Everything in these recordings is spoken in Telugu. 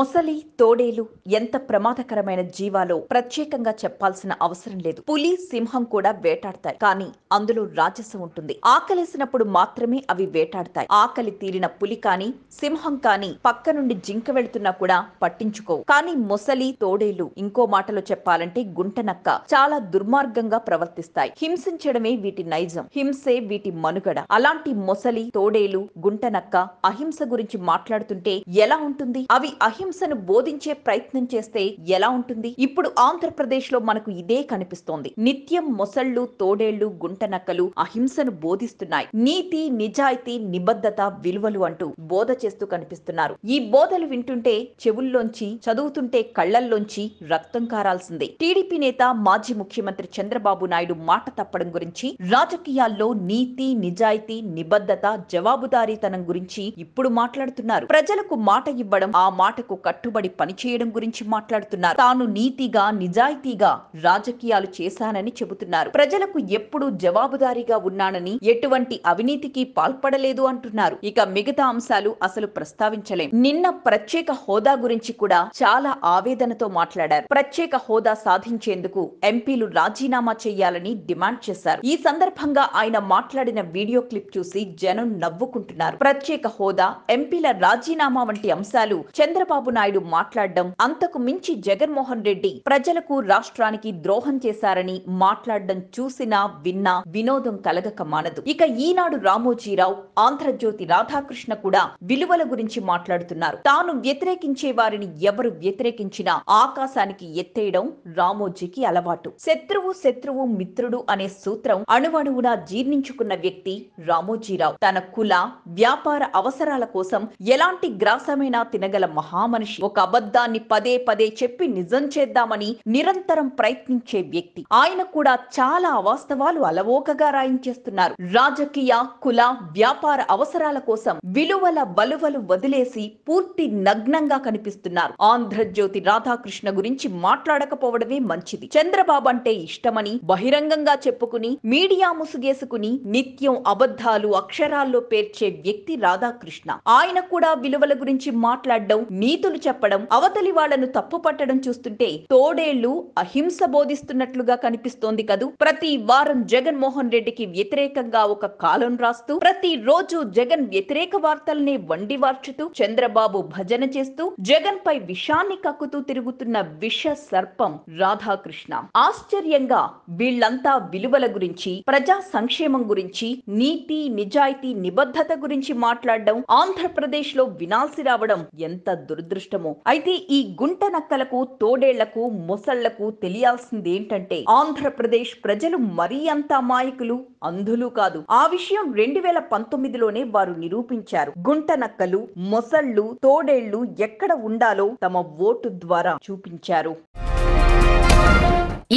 మొసలి తోడేలు ఎంత ప్రమాదకరమైన జీవాలో ప్రత్యేకంగా చెప్పాల్సిన అవసరం లేదు పులి సింహం కూడా వేటాడతాయి కానీ అందులో రాజసం ఉంటుంది ఆకలేసినప్పుడు మాత్రమే అవి వేటాడతాయి ఆకలి తీరిన పులి కాని సింహం కాని పక్క నుండి జింక వెళుతున్నా కూడా పట్టించుకోవు కానీ మొసలి తోడేలు ఇంకో మాటలో చెప్పాలంటే గుంటనక్క చాలా దుర్మార్గంగా ప్రవర్తిస్తాయి హింసించడమే వీటి నైజం హింసే వీటి మనుగడ అలాంటి మొసలి తోడేలు గుంటనక్క అహింస గురించి మాట్లాడుతుంటే ఎలా ఉంటుంది అవి అహింస అహింసను బోధించే ప్రయత్నం చేస్తే ఎలా ఉంటుంది ఇప్పుడు ఆంధ్రప్రదేశ్ లో మనకు ఇదే కనిపిస్తోంది నిత్యం మొసళ్ళు తోడేళ్లు నక్కలు అహింసను బోధిస్తున్నాయి నీతి నిజాయితీ నిబద్ధత విలువలు అంటూ బోధ చేస్తూ కనిపిస్తున్నారు ఈ బోధలు వింటుంటే చెవుల్లోంచి చదువుతుంటే కళ్లల్లోంచి రక్తం కారాల్సిందే టీడీపీ నేత మాజీ ముఖ్యమంత్రి చంద్రబాబు నాయుడు మాట తప్పడం గురించి రాజకీయాల్లో నీతి నిజాయితీ నిబద్ధత జవాబుదారీతనం గురించి ఇప్పుడు మాట్లాడుతున్నారు ప్రజలకు మాట ఇవ్వడం ఆ మాటకు కట్టుబడి పనిచేయడం గురించి మాట్లాడుతున్నారు తాను నీతిగా నిజాయితీగా రాజకీయాలు చేశానని చెబుతున్నారు ప్రజలకు ఎప్పుడూ జవాబుదారీగా ఉన్నానని ఎటువంటి అవినీతికి పాల్పడలేదు అంటున్నారు ఇక మిగతా అంశాలు అసలు ప్రస్తావించలేం నిన్న ప్రత్యేక హోదా గురించి కూడా చాలా ఆవేదనతో మాట్లాడారు ప్రత్యేక హోదా సాధించేందుకు ఎంపీలు రాజీనామా చేయాలని డిమాండ్ చేశారు ఈ సందర్భంగా ఆయన మాట్లాడిన వీడియో క్లిప్ చూసి జనం నవ్వుకుంటున్నారు ప్రత్యేక హోదా ఎంపీల రాజీనామా వంటి అంశాలు చంద్రబాబు చంద్రబాబు నాయుడు మాట్లాడడం అంతకు మించి జగన్మోహన్ రెడ్డి ప్రజలకు రాష్ట్రానికి ద్రోహం చేశారని మాట్లాడడం చూసినా విన్నా వినోదం కలగక మానదు ఇక ఈనాడు రామోజీరావు ఆంధ్రజ్యోతి రాధాకృష్ణ కూడా విలువల గురించి మాట్లాడుతున్నారు తాను వ్యతిరేకించే వారిని ఎవరు వ్యతిరేకించినా ఆకాశానికి ఎత్తేయడం రామోజీకి అలవాటు శత్రువు శత్రువు మిత్రుడు అనే సూత్రం అణువణువునా జీర్ణించుకున్న వ్యక్తి రామోజీరావు తన కుల వ్యాపార అవసరాల కోసం ఎలాంటి గ్రాసమైనా తినగల మహా మహామనిషి ఒక అబద్ధాన్ని పదే పదే చెప్పి నిజం చేద్దామని నిరంతరం ప్రయత్నించే వ్యక్తి ఆయన కూడా చాలా అవాస్తవాలు అలవోకగా రాయించేస్తున్నారు రాజకీయ కుల వ్యాపార అవసరాల కోసం విలువల బలువలు వదిలేసి పూర్తి నగ్నంగా కనిపిస్తున్నారు ఆంధ్రజ్యోతి రాధాకృష్ణ గురించి మాట్లాడకపోవడమే మంచిది చంద్రబాబు అంటే ఇష్టమని బహిరంగంగా చెప్పుకుని మీడియా ముసుగేసుకుని నిత్యం అబద్ధాలు అక్షరాల్లో పేర్చే వ్యక్తి రాధాకృష్ణ ఆయన కూడా విలువల గురించి మాట్లాడడం నీతి నీతులు చెప్పడం అవతలి వాళ్లను తప్పు పట్టడం చూస్తుంటే తోడేళ్లు అహింస బోధిస్తున్నట్లుగా కనిపిస్తోంది కదూ ప్రతి వారం జగన్మోహన్ రెడ్డికి వ్యతిరేకంగా ఒక కాలం రాస్తూ ప్రతి రోజు జగన్ వ్యతిరేక వార్తల్నే వండి వార్చుతూ చంద్రబాబు భజన చేస్తూ జగన్ పై విషాన్ని కక్కుతూ తిరుగుతున్న విష సర్పం రాధాకృష్ణ ఆశ్చర్యంగా వీళ్లంతా విలువల గురించి ప్రజా సంక్షేమం గురించి నీతి నిజాయితీ నిబద్ధత గురించి మాట్లాడడం ఆంధ్రప్రదేశ్ లో వినాల్సి రావడం ఎంత దుర్ద దురదృష్టము అయితే ఈ గుంట నక్కలకు తోడేళ్లకు మొసళ్లకు తెలియాల్సింది ఏంటంటే ఆంధ్రప్రదేశ్ ప్రజలు మరీ అంత అమాయకులు అంధులు కాదు ఆ విషయం రెండు వేల పంతొమ్మిదిలోనే వారు నిరూపించారు గుంట నక్కలు మొసళ్ళు తోడేళ్లు ఎక్కడ ఉండాలో తమ ఓటు ద్వారా చూపించారు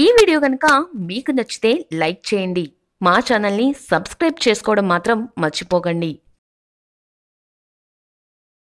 ఈ వీడియో కనుక మీకు నచ్చితే లైక్ చేయండి మా ఛానల్ని సబ్స్క్రైబ్ చేసుకోవడం మాత్రం మర్చిపోకండి